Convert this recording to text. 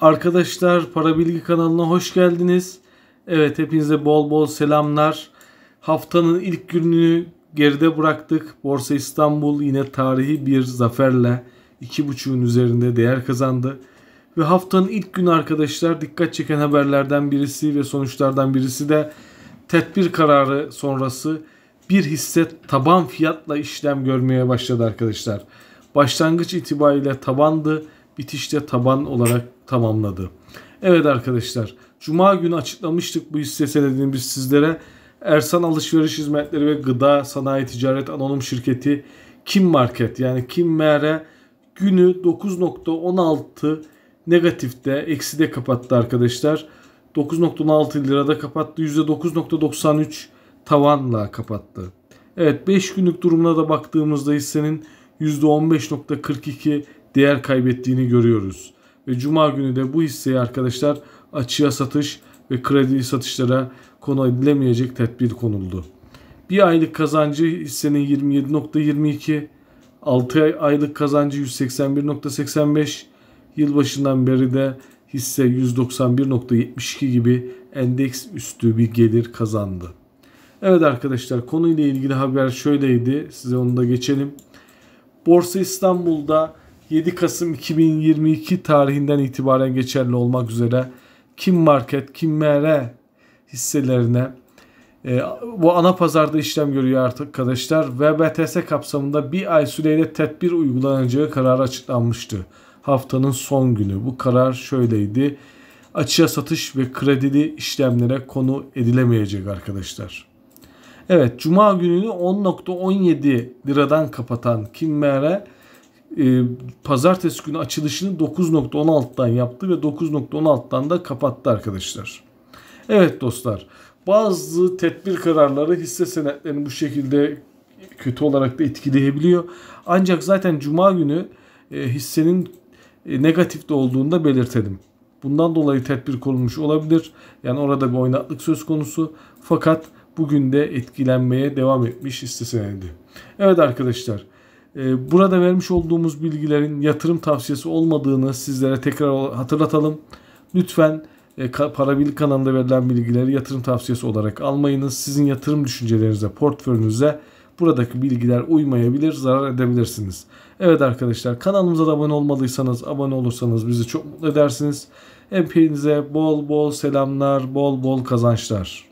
Arkadaşlar Para Bilgi kanalına hoş geldiniz. Evet hepinize bol bol selamlar. Haftanın ilk gününü geride bıraktık. Borsa İstanbul yine tarihi bir zaferle 2.5'ün üzerinde değer kazandı. Ve haftanın ilk günü arkadaşlar dikkat çeken haberlerden birisi ve sonuçlardan birisi de tedbir kararı sonrası bir hisse taban fiyatla işlem görmeye başladı arkadaşlar. Başlangıç itibariyle tabandı bitişte taban olarak tamamladı. Evet arkadaşlar Cuma günü açıklamıştık bu hisse senedini biz sizlere. Ersan Alışveriş Hizmetleri ve Gıda Sanayi Ticaret Anonim Şirketi Kim Market yani Kim Mere günü 9.16 negatifte eksi de kapattı arkadaşlar. 9.16 lirada kapattı. %9.93 tavanla kapattı. Evet 5 günlük durumuna da baktığımızda hissenin %15.42 değer kaybettiğini görüyoruz. Ve cuma günü de bu hisseyi arkadaşlar açığa satış ve kredi satışlara konu edilemeyecek tedbir konuldu. Bir aylık kazancı hissenin 27.22, 6 aylık kazancı 181.85, yılbaşından beri de hisse 191.72 gibi endeks üstü bir gelir kazandı. Evet arkadaşlar konuyla ilgili haber şöyleydi. Size onu da geçelim. Borsa İstanbul'da 7 Kasım 2022 tarihinden itibaren geçerli olmak üzere Kim Market, Kim MR hisselerine e, bu ana pazarda işlem görüyor artık arkadaşlar. VBTS kapsamında bir ay süreyle tedbir uygulanacağı kararı açıklanmıştı. Haftanın son günü. Bu karar şöyleydi. Açığa satış ve kredili işlemlere konu edilemeyecek arkadaşlar. Evet Cuma gününü 10.17 liradan kapatan Kim Kimmer'e e, pazartesi günü açılışını 9.16'dan yaptı ve 9.16'dan da kapattı arkadaşlar. Evet dostlar bazı tedbir kararları hisse senetlerini bu şekilde kötü olarak da etkileyebiliyor. Ancak zaten cuma günü e, hissenin e, negatif de olduğunu da belirtelim. Bundan dolayı tedbir konulmuş olabilir. Yani orada bir oynaklık söz konusu. Fakat bugün de etkilenmeye devam etmiş hisse senedi. Evet arkadaşlar ee, burada vermiş olduğumuz bilgilerin yatırım tavsiyesi olmadığını sizlere tekrar hatırlatalım. Lütfen e, para birlik kanalında verilen bilgileri yatırım tavsiyesi olarak almayınız. Sizin yatırım düşüncelerinize, portföyünüze buradaki bilgiler uymayabilir, zarar edebilirsiniz. Evet arkadaşlar kanalımıza da abone olmadıysanız, abone olursanız bizi çok mutlu edersiniz. Hepinize bol bol selamlar, bol bol kazançlar.